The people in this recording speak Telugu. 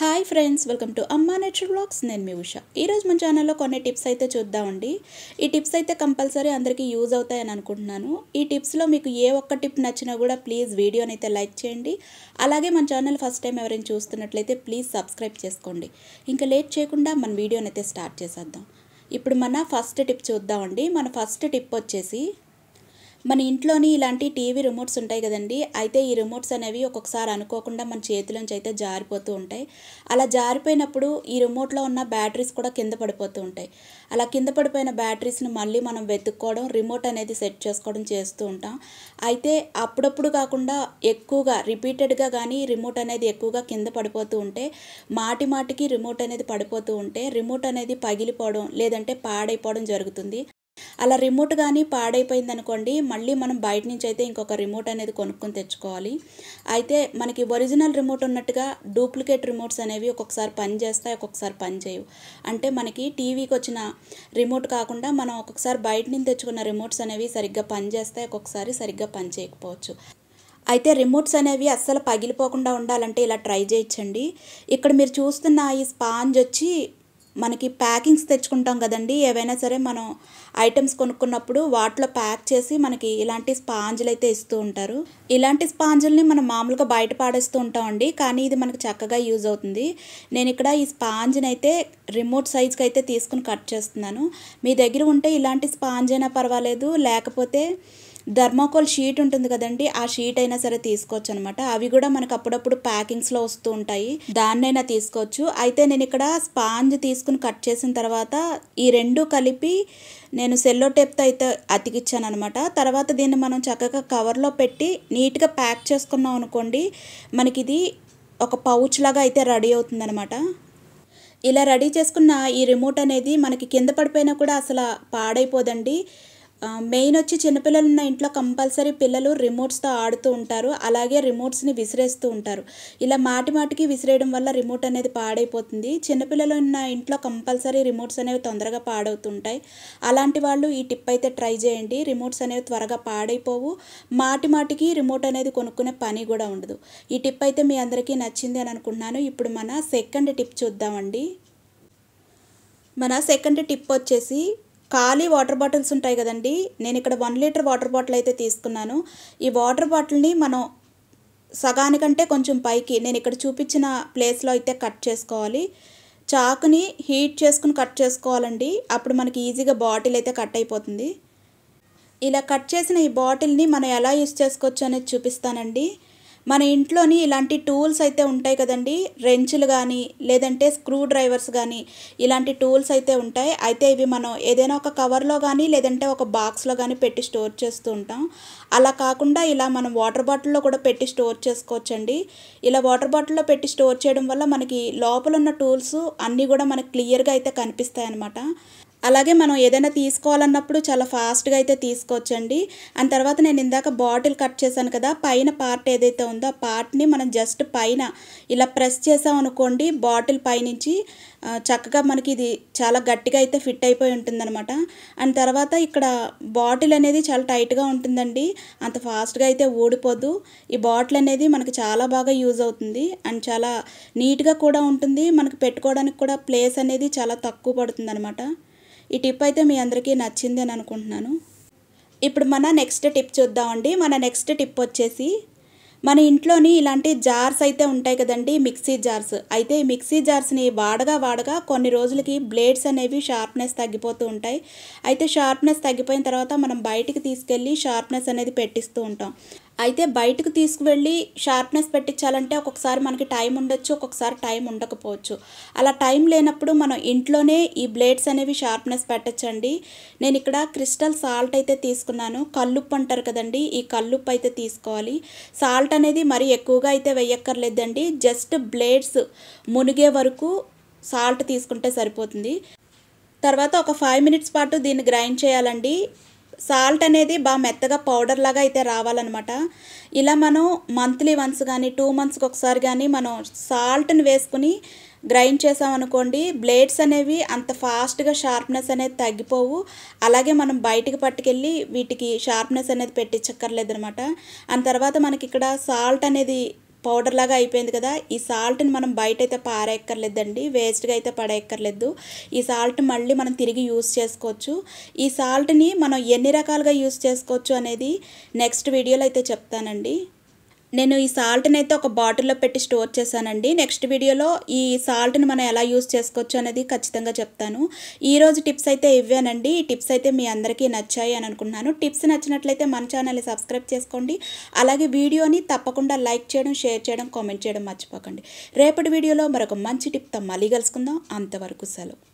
hi friends welcome to Amma nature blogs నేను మీ ఉష ఈరోజు మన ఛానల్లో కొన్ని టిప్స్ అయితే చూద్దామండి ఈ టిప్స్ అయితే కంపల్సరీ అందరికీ యూజ్ అవుతాయని అనుకుంటున్నాను ఈ టిప్స్లో మీకు ఏ ఒక్క టిప్ నచ్చినా కూడా ప్లీజ్ వీడియోని అయితే లైక్ చేయండి అలాగే మన ఛానల్ ఫస్ట్ టైం ఎవరైనా చూస్తున్నట్లయితే ప్లీజ్ సబ్స్క్రైబ్ చేసుకోండి ఇంకా లేట్ చేయకుండా మన వీడియోని అయితే స్టార్ట్ చేసేద్దాం ఇప్పుడు మన ఫస్ట్ టిప్ చూద్దామండి మన ఫస్ట్ టిప్ వచ్చేసి మన ఇంట్లోని ఇలాంటి టీవీ రిమోట్స్ ఉంటాయి కదండి అయితే ఈ రిమోట్స్ అనేవి ఒక్కొక్కసారి అనుకోకుండా మన చేతిలోంచి అయితే జారిపోతూ ఉంటాయి అలా జారిపోయినప్పుడు ఈ రిమోట్లో ఉన్న బ్యాటరీస్ కూడా కింద పడిపోతూ ఉంటాయి అలా కింద పడిపోయిన బ్యాటరీస్ని మళ్ళీ మనం వెతుక్కోవడం రిమోట్ అనేది సెట్ చేసుకోవడం చేస్తూ ఉంటాం అయితే అప్పుడప్పుడు కాకుండా ఎక్కువగా రిపీటెడ్గా కానీ రిమోట్ అనేది ఎక్కువగా కింద పడిపోతూ ఉంటే మాటి మాటికి రిమోట్ అనేది పడిపోతూ ఉంటే రిమోట్ అనేది పగిలిపోవడం లేదంటే పాడైపోవడం జరుగుతుంది అలా రిమోట్ కానీ పాడైపోయింది అనుకోండి మళ్ళీ మనం బయట నుంచి అయితే ఇంకొక రిమోట్ అనేది కొనుక్కొని తెచ్చుకోవాలి అయితే మనకి ఒరిజినల్ రిమోట్ ఉన్నట్టుగా డూప్లికేట్ రిమోట్స్ అనేవి ఒక్కొక్కసారి పని చేస్తాయి ఒక్కొక్కసారి పని చేయవు అంటే మనకి టీవీకి వచ్చిన రిమోట్ కాకుండా మనం ఒక్కొక్కసారి బయట నుంచి తెచ్చుకున్న రిమోట్స్ అనేవి సరిగ్గా పని చేస్తాయి ఒక్కొక్కసారి సరిగ్గా పని చేయకపోవచ్చు అయితే రిమోట్స్ అనేవి అస్సలు పగిలిపోకుండా ఉండాలంటే ఇలా ట్రై చేయించండి ఇక్కడ మీరు చూస్తున్న ఈ స్పాంజ్ వచ్చి మనకి ప్యాకింగ్స్ తెచ్చుకుంటాం కదండి ఏవైనా సరే మనం ఐటమ్స్ కొనుక్కున్నప్పుడు వాటిలో ప్యాక్ చేసి మనకి ఇలాంటి స్పాంజులు అయితే ఇస్తూ ఉంటారు ఇలాంటి స్పాంజుల్ని మనం మామూలుగా బయట పాడేస్తూ ఉంటామండి కానీ ఇది మనకు చక్కగా యూజ్ అవుతుంది నేను ఇక్కడ ఈ స్పాంజ్ని అయితే రిమోట్ సైజ్కి అయితే తీసుకుని కట్ చేస్తున్నాను మీ దగ్గర ఉంటే ఇలాంటి స్పాంజ్ అయినా పర్వాలేదు లేకపోతే ధర్మాకోల్ షీట్ ఉంటుంది కదండి ఆ షీట్ అయినా సరే తీసుకోవచ్చు అనమాట అవి కూడా మనకు అప్పుడప్పుడు ప్యాకింగ్స్లో వస్తూ ఉంటాయి దాన్నైనా తీసుకోవచ్చు అయితే నేను ఇక్కడ స్పాంజ్ తీసుకుని కట్ చేసిన తర్వాత ఈ రెండు కలిపి నేను సెల్లో తో అయితే అతికిచ్చాను అనమాట తర్వాత దీన్ని మనం చక్కగా కవర్లో పెట్టి నీట్గా ప్యాక్ చేసుకున్నాం అనుకోండి మనకి ఇది ఒక పౌచ్ లాగా అయితే రెడీ అవుతుందనమాట ఇలా రెడీ చేసుకున్న ఈ రిమోట్ అనేది మనకి కింద పడిపోయినా కూడా అసలు పాడైపోదండి మెయిన్ వచ్చి చిన్నపిల్లలు ఉన్న ఇంట్లో కంపల్సరీ పిల్లలు రిమోట్స్తో ఆడుతూ ఉంటారు అలాగే రిమోట్స్ని విసిరేస్తూ ఉంటారు ఇలా మాటి మాటికి విసిరేయడం వల్ల రిమోట్ అనేది పాడైపోతుంది చిన్నపిల్లలు ఉన్న ఇంట్లో కంపల్సరీ రిమోట్స్ అనేవి తొందరగా పాడవుతుంటాయి అలాంటి వాళ్ళు ఈ టిప్ అయితే ట్రై చేయండి రిమోట్స్ అనేవి త్వరగా పాడైపోవు మాటి మాటికి రిమోట్ అనేది కొనుక్కునే పని కూడా ఉండదు ఈ టిప్ అయితే మీ అందరికీ నచ్చింది అని అనుకుంటున్నాను ఇప్పుడు మన సెకండ్ టిప్ చూద్దామండి మన సెకండ్ టిప్ వచ్చేసి ఖాళీ వాటర్ బాటిల్స్ ఉంటాయి కదండి నేను ఇక్కడ వన్ లీటర్ వాటర్ బాటిల్ అయితే తీసుకున్నాను ఈ వాటర్ బాటిల్ని మనం సగానికంటే కొంచెం పైకి నేను ఇక్కడ చూపించిన ప్లేస్లో అయితే కట్ చేసుకోవాలి చాకుని హీట్ చేసుకుని కట్ చేసుకోవాలండి అప్పుడు మనకి ఈజీగా బాటిల్ అయితే కట్ అయిపోతుంది ఇలా కట్ చేసిన ఈ బాటిల్ని మనం ఎలా యూస్ చేసుకోవచ్చు అనేది చూపిస్తానండి మన ఇంట్లోని ఇలాంటి టూల్స్ అయితే ఉంటాయి కదండి రెంచులు కానీ లేదంటే స్క్రూ డ్రైవర్స్ కానీ ఇలాంటి టూల్స్ అయితే ఉంటాయి అయితే ఇవి మనం ఏదైనా ఒక కవర్లో కానీ లేదంటే ఒక బాక్స్లో కానీ పెట్టి స్టోర్ చేస్తూ ఉంటాం అలా కాకుండా ఇలా మనం వాటర్ బాటిల్లో కూడా పెట్టి స్టోర్ చేసుకోవచ్చండి ఇలా వాటర్ బాటిల్లో పెట్టి స్టోర్ చేయడం వల్ల మనకి లోపల ఉన్న టూల్స్ అన్నీ కూడా మనకి క్లియర్గా అయితే కనిపిస్తాయి అన్నమాట అలాగే మనం ఏదైనా తీసుకోవాలన్నప్పుడు చాలా ఫాస్ట్గా అయితే తీసుకోవచ్చండి అండ్ తర్వాత నేను ఇందాక బాటిల్ కట్ చేశాను కదా పైన పార్ట్ ఏదైతే ఉందో ఆ పార్ట్ని మనం జస్ట్ పైన ఇలా ప్రెస్ చేసాం అనుకోండి బాటిల్ పైనుంచి చక్కగా మనకి ఇది చాలా గట్టిగా అయితే ఫిట్ అయిపోయి ఉంటుందన్నమాట అండ్ తర్వాత ఇక్కడ బాటిల్ అనేది చాలా టైట్గా ఉంటుందండి అంత ఫాస్ట్గా అయితే ఊడిపోదు ఈ బాటిల్ అనేది మనకి చాలా బాగా యూజ్ అవుతుంది అండ్ చాలా నీట్గా కూడా ఉంటుంది మనకు పెట్టుకోవడానికి కూడా ప్లేస్ అనేది చాలా తక్కువ పడుతుంది ఈ టిప్ అయితే మీ అందరికీ నచ్చింది అని అనుకుంటున్నాను ఇప్పుడు మన నెక్స్ట్ టిప్ చూద్దామండి మన నెక్స్ట్ టిప్ వచ్చేసి మన ఇంట్లోని ఇలాంటి జార్స్ అయితే ఉంటాయి కదండి మిక్సీ జార్స్ అయితే ఈ మిక్సీ జార్స్ని వాడగా వాడగా కొన్ని రోజులకి బ్లేడ్స్ అనేవి షార్ప్నెస్ తగ్గిపోతూ ఉంటాయి అయితే షార్ప్నెస్ తగ్గిపోయిన తర్వాత మనం బయటికి తీసుకెళ్ళి షార్ప్నెస్ అనేది పెట్టిస్తూ ఉంటాం అయితే బయటకు తీసుకువెళ్ళి షార్ప్నెస్ పెట్టించాలంటే ఒక్కొక్కసారి మనకి టైం ఉండొచ్చు ఒక్కొక్కసారి టైం ఉండకపోవచ్చు అలా టైం లేనప్పుడు మనం ఇంట్లోనే ఈ బ్లేడ్స్ అనేవి షార్ప్నెస్ పెట్టచ్చండి నేను ఇక్కడ క్రిస్టల్ సాల్ట్ అయితే తీసుకున్నాను కల్లుప్పు అంటారు కదండి ఈ కల్లుప్పు అయితే తీసుకోవాలి సాల్ట్ అనేది మరీ ఎక్కువగా అయితే వెయ్యక్కర్లేదండి జస్ట్ బ్లేడ్స్ మునిగే వరకు సాల్ట్ తీసుకుంటే సరిపోతుంది తర్వాత ఒక ఫైవ్ మినిట్స్ పాటు దీన్ని గ్రైండ్ చేయాలండి సాల్ట్ అనేది బాగా మెత్తగా పౌడర్ లాగా అయితే రావాలన్నమాట ఇలా మనం మంత్లీ వన్స్ కానీ టూ మంత్స్కి ఒకసారి కానీ మనం సాల్ట్ని వేసుకుని గ్రైండ్ చేసామనుకోండి బ్లేడ్స్ అనేవి అంత ఫాస్ట్గా షార్ప్నెస్ అనేది తగ్గిపోవు అలాగే మనం బయటికి పట్టుకెళ్ళి వీటికి షార్ప్నెస్ అనేది పెట్టించక్కర్లేదు అనమాట అండ్ తర్వాత మనకి ఇక్కడ సాల్ట్ అనేది పౌడర్ లాగా అయిపోయింది కదా ఈ సాల్ట్ని మనం బయట అయితే పారేయక్కర్లేదండి వేస్ట్గా అయితే పడేయక్కర్లేదు ఈ సాల్ట్ మళ్ళీ మనం తిరిగి యూస్ చేసుకోవచ్చు ఈ సాల్ట్ని మనం ఎన్ని రకాలుగా యూస్ చేసుకోవచ్చు అనేది నెక్స్ట్ వీడియోలో అయితే చెప్తానండి నేను ఈ సాల్ట్ని అయితే ఒక బాటిల్లో పెట్టి స్టోర్ చేశానండి నెక్స్ట్ వీడియోలో ఈ సాల్ట్ని మనం ఎలా యూస్ చేసుకోవచ్చు అనేది ఖచ్చితంగా చెప్తాను ఈరోజు టిప్స్ అయితే ఇవ్వానండి ఈ టిప్స్ అయితే మీ అందరికీ నచ్చాయి అని అనుకుంటున్నాను టిప్స్ నచ్చినట్లయితే మన ఛానల్ని సబ్స్క్రైబ్ చేసుకోండి అలాగే వీడియోని తప్పకుండా లైక్ చేయడం షేర్ చేయడం కామెంట్ చేయడం మర్చిపోకండి రేపటి వీడియోలో మరొక మంచి టిప్తో మళ్ళీ కలుసుకుందాం అంతవరకు సెలవు